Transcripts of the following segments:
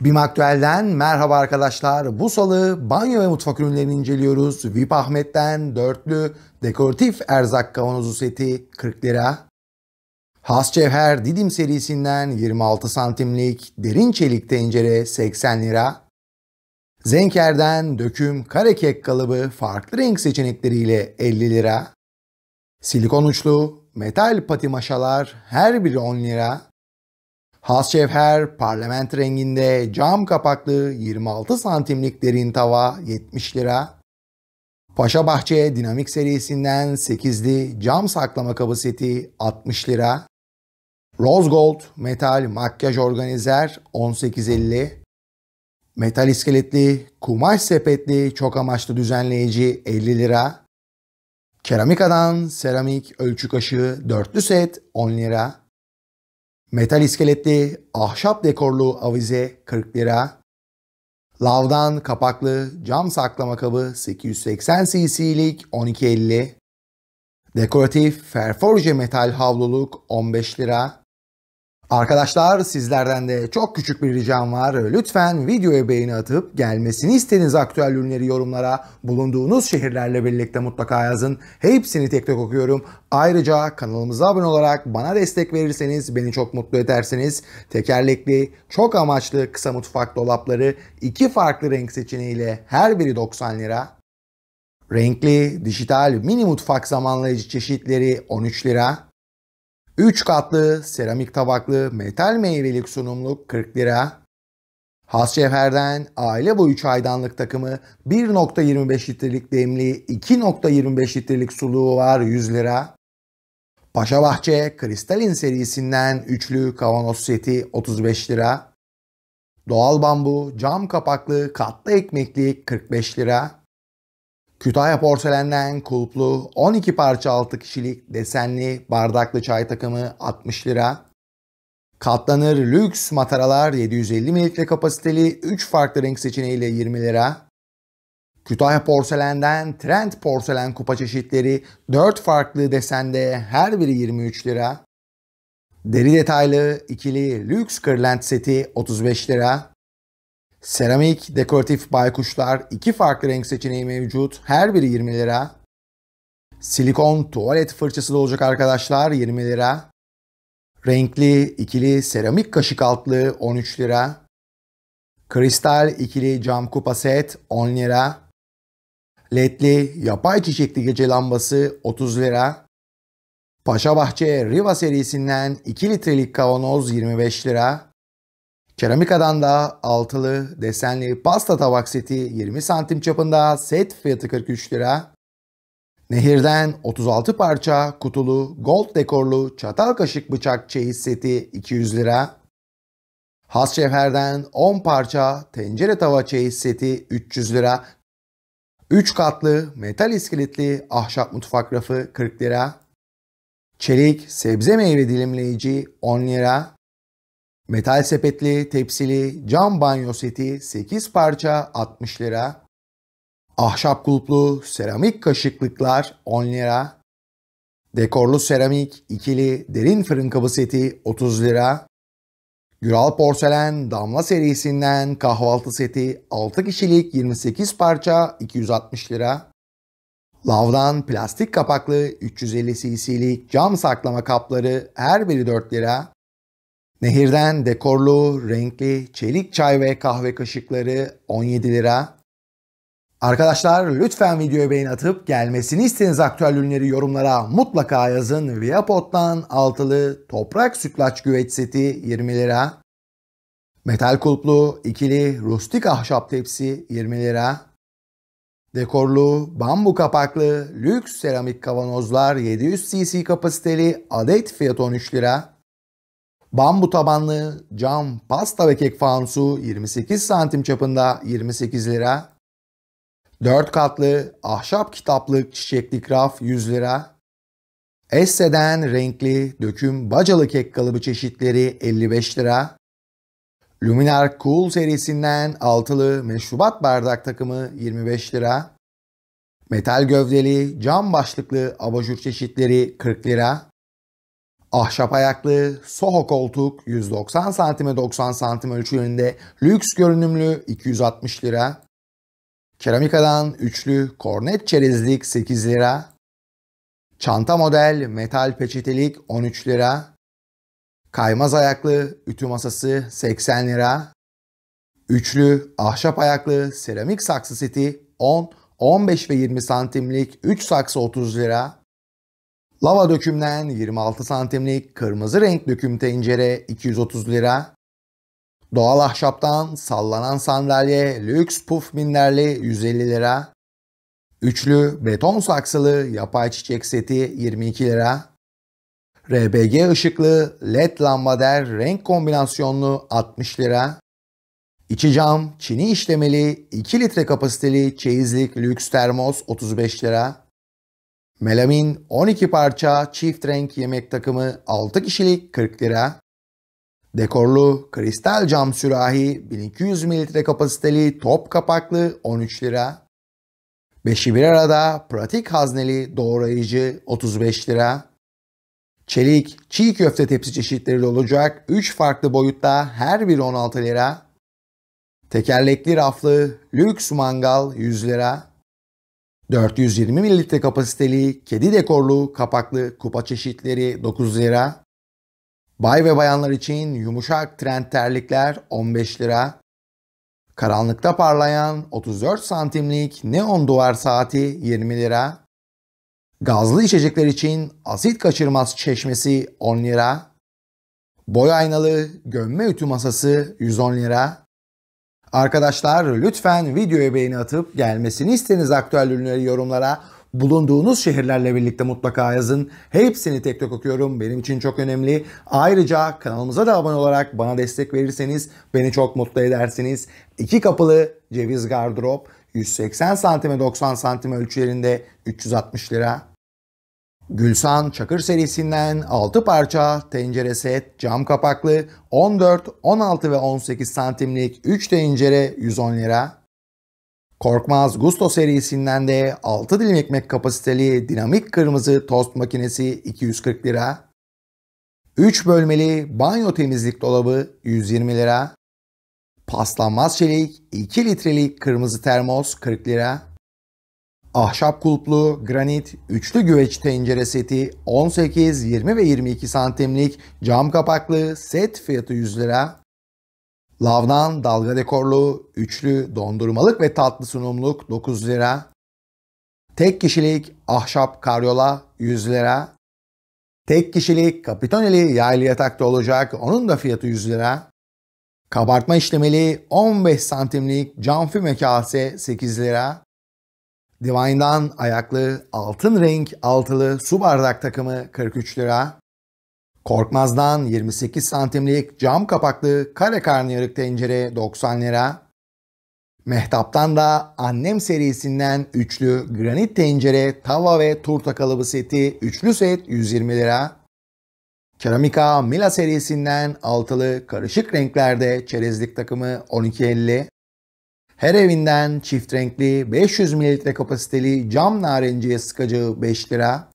BİM Aktüel'den merhaba arkadaşlar. Bu salı banyo ve mutfak ürünlerini inceliyoruz. VIP Ahmet'ten dörtlü dekoratif erzak kavanozu seti 40 lira. Has Cevher Didim serisinden 26 santimlik derin çelik tencere 80 lira. Zenker'den döküm kare kek kalıbı farklı renk seçenekleriyle 50 lira. Silikon uçlu metal maşalar her biri 10 lira. Has Çevher parlament renginde cam kapaklı 26 santimlik derin tava 70 lira. Paşa Bahçe dinamik serisinden 8'li cam saklama kabı seti 60 lira. Rose Gold metal makyaj organizer 18.50. Metal iskeletli kumaş sepetli çok amaçlı düzenleyici 50 lira. Keramikadan seramik ölçü kaşığı dörtlü set 10 lira. Metal iskeletli, ahşap dekorlu avize 40 lira. Lavdan kapaklı cam saklama kabı 880 cc'lik 12.50. Dekoratif ferforje metal havluluk 15 lira. Arkadaşlar sizlerden de çok küçük bir ricam var. Lütfen videoya beğeni atıp gelmesini istediğiniz aktüel ürünleri yorumlara bulunduğunuz şehirlerle birlikte mutlaka yazın. Hepsini tek tek okuyorum. Ayrıca kanalımıza abone olarak bana destek verirseniz beni çok mutlu edersiniz. Tekerlekli, çok amaçlı kısa mutfak dolapları iki farklı renk seçeneğiyle her biri 90 lira. Renkli, dijital, mini mutfak zamanlayıcı çeşitleri 13 lira. 3 katlı seramik tabaklı metal meyvelik sunumluk 40 lira. Has Cevher'den aile boyu çaydanlık takımı 1.25 litrelik demli 2.25 litrelik suluğu var 100 lira. Paşa Bahçe Kristalin serisinden üçlü kavanoz seti 35 lira. Doğal bambu cam kapaklı katlı ekmekli 45 lira. Kütahya porselenden kulplu 12 parça 6 kişilik desenli bardaklı çay takımı 60 lira. Katlanır lüks mataralar 750 Mililitre kapasiteli 3 farklı renk seçeneğiyle 20 lira. Kütahya porselenden trend porselen kupa çeşitleri 4 farklı desende her biri 23 lira. Deri detaylı ikili lüks kırlent seti 35 lira. Seramik, dekoratif baykuşlar, iki farklı renk seçeneği mevcut. Her biri 20 lira. Silikon tuvalet fırçası da olacak arkadaşlar 20 lira. Renkli ikili seramik kaşık altlığı 13 lira. Kristal ikili cam kupa set 10 lira. LED'li yapay çiçekli gece lambası 30 lira. Paşa Bahçe Riva serisinden 2 litrelik kavanoz 25 lira. Keramikadan da altılı desenli pasta tabak seti 20 santim çapında set fiyatı 43 lira. Nehirden 36 parça kutulu gold dekorlu çatal kaşık bıçak çeyiz seti 200 lira. Has şeferden 10 parça tencere tava çeyiz seti 300 lira. 3 katlı metal iskeletli ahşap mutfak rafı 40 lira. Çelik sebze meyve dilimleyici 10 lira. Metal sepetli, tepsili, cam banyo seti 8 parça 60 lira. Ahşap kulplu, seramik kaşıklıklar 10 lira. Dekorlu seramik, ikili, derin fırın kabı seti 30 lira. Güral porselen damla serisinden kahvaltı seti 6 kişilik 28 parça 260 lira. Lavdan plastik kapaklı 350 cc'lik cam saklama kapları her biri 4 lira. Nehirden dekorlu, renkli çelik çay ve kahve kaşıkları 17 lira. Arkadaşlar lütfen videoya beğeni atıp gelmesini istediğiniz aktüel ürünleri yorumlara mutlaka yazın. Viapot'tan altılı toprak sütlaç güveç seti 20 lira. Metal kulplu ikili rustik ahşap tepsi 20 lira. Dekorlu, bambu kapaklı, lüks seramik kavanozlar 700 cc kapasiteli adet fiyatı 13 lira. Bambu tabanlı cam pasta ve kek fanusu 28 santim çapında 28 lira. 4 katlı ahşap kitaplık çiçeklik raf 100 lira. Esse'den renkli döküm bacalı kek kalıbı çeşitleri 55 lira. Luminar Cool serisinden altılı meşrubat bardak takımı 25 lira. Metal gövdeli cam başlıklı abajur çeşitleri 40 lira. Ahşap ayaklı, soho koltuk 190 santime 90 santim ölçülerinde lüks görünümlü 260 lira. Keramikadan üçlü kornet çerezlik 8 lira. Çanta model metal peçetelik 13 lira. Kaymaz ayaklı ütü masası 80 lira. Üçlü ahşap ayaklı seramik saksı seti 10, 15 ve 20 santimlik 3 saksı 30 lira. Lava dökümden 26 santimlik kırmızı renk döküm tencere 230 lira. Doğal ahşaptan sallanan sandalye lüks puf minderli 150 lira. Üçlü beton saksılı yapay çiçek seti 22 lira. RBG ışıklı led lambader renk kombinasyonlu 60 lira. İçi cam, çini işlemeli 2 litre kapasiteli çeyizlik lüks termos 35 lira. Melamin 12 parça çift renk yemek takımı 6 kişilik 40 lira. Dekorlu kristal cam sürahi 1200 mililitre kapasiteli top kapaklı 13 lira. Beşi bir arada pratik hazneli doğrayıcı 35 lira. Çelik çiğ köfte tepsi çeşitleri olacak 3 farklı boyutta her biri 16 lira. Tekerlekli raflı lüks mangal 100 lira. 420 mililitre kapasiteli, kedi dekorlu, kapaklı kupa çeşitleri 9 lira. Bay ve bayanlar için yumuşak trend terlikler 15 lira. Karanlıkta parlayan 34 santimlik neon duvar saati 20 lira. Gazlı içecekler için asit kaçırmaz çeşmesi 10 lira. Boy aynalı gömme ütü masası 110 lira. Arkadaşlar lütfen videoya beğeni atıp gelmesini istediğiniz aktüel ürünleri yorumlara bulunduğunuz şehirlerle birlikte mutlaka yazın. Hepsini tek tek okuyorum. Benim için çok önemli. Ayrıca kanalımıza da abone olarak bana destek verirseniz beni çok mutlu edersiniz. İki kapılı ceviz gardırop 180 santime 90 santim ölçülerinde 360 lira. Gülsan Çakır serisinden 6 parça tencere set cam kapaklı 14, 16 ve 18 santimlik 3 tencere 110 lira. Korkmaz Gusto serisinden de 6 dilim ekmek kapasiteli dinamik kırmızı tost makinesi 240 lira. 3 bölmeli banyo temizlik dolabı 120 lira. Paslanmaz çelik 2 litrelik kırmızı termos 40 lira. Ahşap kulplu, granit, üçlü güveç tencere seti 18, 20 ve 22 santimlik cam kapaklı set fiyatı 100 lira. Lavdan dalga dekorlu, üçlü dondurmalık ve tatlı sunumluk 9 lira. Tek kişilik ahşap karyola 100 lira. Tek kişilik kapitoneli yaylı yatakta olacak onun da fiyatı 100 lira. Kabartma işlemeli 15 santimlik cam füme kase 8 lira. Divine'dan ayaklı altın renk altılı su bardak takımı 43 lira. Korkmaz'dan 28 santimlik cam kapaklı kare karnıyarık tencere 90 lira. Mehtap'tan da annem serisinden üçlü granit tencere, tava ve turta kalıbı seti üçlü set 120 lira. Keramika Mila serisinden altılı karışık renklerde çerezlik takımı 12.50. Her evinden çift renkli 500 mililitre kapasiteli cam narenciye sıkacağı 5 lira.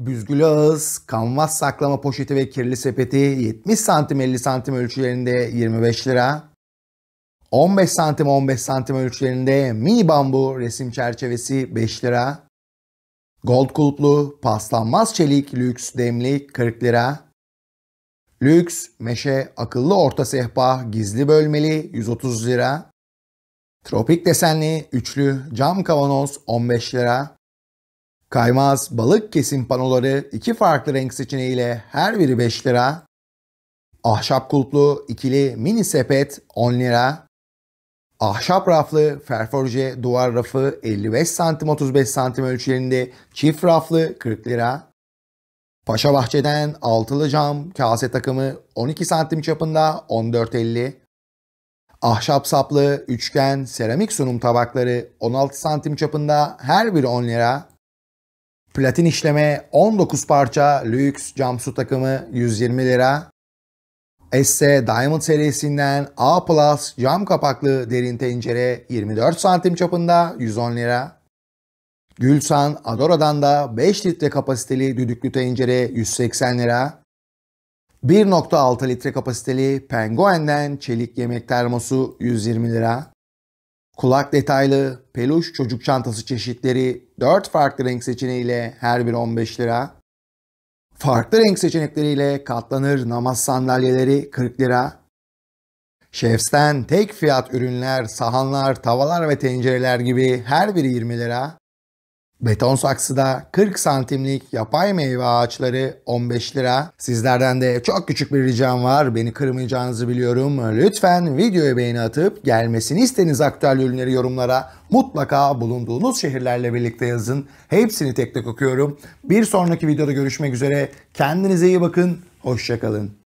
Büzgülü ağız, kanvas saklama poşeti ve kirli sepeti 70 santim 50 santim ölçülerinde 25 lira. 15 santim 15 santim ölçülerinde mini bambu resim çerçevesi 5 lira. Gold kulplu, paslanmaz çelik, lüks, demli 40 lira. Lüks, meşe, akıllı orta sehpa, gizli bölmeli 130 lira. Tropik desenli üçlü cam kavanoz 15 lira. Kaymaz balık kesim panoları iki farklı renk seçeneğiyle her biri 5 lira. Ahşap kulplu ikili mini sepet 10 lira. Ahşap raflı ferforje duvar rafı 55 santim 35 santim ölçülerinde çift raflı 40 lira. Paşa Bahçe'den altılı cam kase takımı 12 santim çapında 14.50. Ahşap saplı, üçgen, seramik sunum tabakları 16 santim çapında her biri 10 lira. Platin işleme 19 parça lüks cam su takımı 120 lira. Esse Diamond serisinden A Plus cam kapaklı derin tencere 24 santim çapında 110 lira. Gülsan Adora'dan da 5 litre kapasiteli düdüklü tencere 180 lira. 1.6 litre kapasiteli Penguen'den çelik yemek termosu 120 lira. Kulak detaylı peluş çocuk çantası çeşitleri 4 farklı renk seçeneğiyle her bir 15 lira. Farklı renk seçenekleriyle katlanır namaz sandalyeleri 40 lira. Şefsten tek fiyat ürünler, sahanlar, tavalar ve tencereler gibi her biri 20 lira. Beton saksıda 40 santimlik yapay meyve ağaçları 15 lira. Sizlerden de çok küçük bir ricam var. Beni kırmayacağınızı biliyorum. Lütfen videoya beğeni atıp gelmesini isteniz aktüel ürünleri yorumlara mutlaka bulunduğunuz şehirlerle birlikte yazın. Hepsini tek tek okuyorum. Bir sonraki videoda görüşmek üzere. Kendinize iyi bakın. Hoşçakalın.